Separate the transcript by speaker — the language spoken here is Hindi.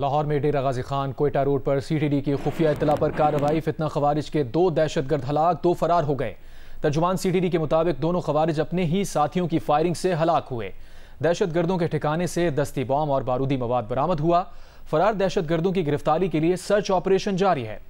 Speaker 1: लाहौर में डेरा गाजी खान कोयटा रोड पर सीटीडी की खुफिया इतला पर कार्रवाई फितना खवारिज के दो दहशतगर्द हलाक दो फरार हो गए तर्जुमान सीटीडी के मुताबिक दोनों खवारिज अपने ही साथियों की फायरिंग से हलाक हुए दहशतगर्दों के ठिकाने से दस्ती बॉम्ब और बारूदी मवाद बरामद हुआ फरार दहशतगर्दों की गिरफ्तारी के लिए सर्च ऑपरेशन जारी है